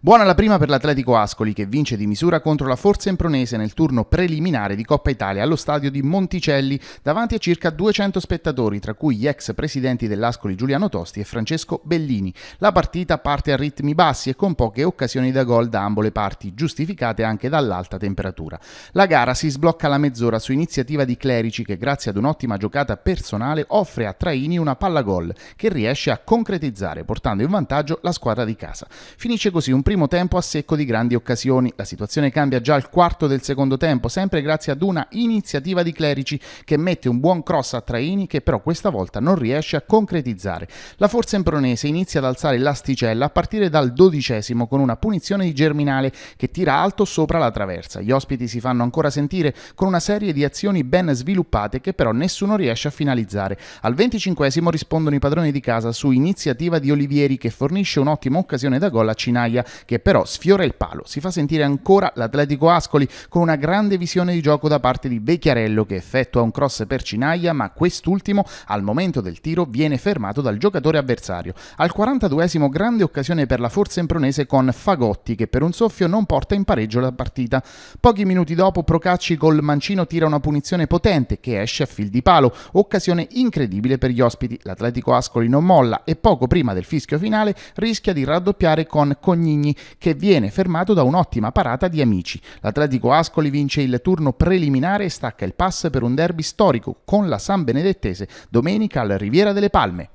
Buona la prima per l'Atletico Ascoli che vince di misura contro la Forza Impronese nel turno preliminare di Coppa Italia allo stadio di Monticelli davanti a circa 200 spettatori tra cui gli ex presidenti dell'Ascoli Giuliano Tosti e Francesco Bellini. La partita parte a ritmi bassi e con poche occasioni da gol da ambo le parti giustificate anche dall'alta temperatura. La gara si sblocca alla mezz'ora su iniziativa di Clerici che grazie ad un'ottima giocata personale offre a Traini una palla gol che riesce a concretizzare portando in vantaggio la squadra di casa. Finisce così un primo tempo a secco di grandi occasioni. La situazione cambia già al quarto del secondo tempo, sempre grazie ad una iniziativa di Clerici che mette un buon cross a Traini che però questa volta non riesce a concretizzare. La forza impronese inizia ad alzare l'asticella a partire dal dodicesimo con una punizione di Germinale che tira alto sopra la traversa. Gli ospiti si fanno ancora sentire con una serie di azioni ben sviluppate che però nessuno riesce a finalizzare. Al venticinquesimo rispondono i padroni di casa su iniziativa di Olivieri che fornisce un'ottima occasione da gol a Cinaia che però sfiora il palo. Si fa sentire ancora l'Atletico Ascoli con una grande visione di gioco da parte di Vecchiarello che effettua un cross per Cinaia, ma quest'ultimo al momento del tiro viene fermato dal giocatore avversario. Al 42esimo grande occasione per la forza impronese con Fagotti che per un soffio non porta in pareggio la partita. Pochi minuti dopo Procacci col mancino tira una punizione potente che esce a fil di palo, occasione incredibile per gli ospiti. L'Atletico Ascoli non molla e poco prima del fischio finale rischia di raddoppiare con Cognigni Compagni che viene fermato da un'ottima parata di amici. L'Atletico Ascoli vince il turno preliminare e stacca il pass per un derby storico con la San Benedettese domenica al Riviera delle Palme.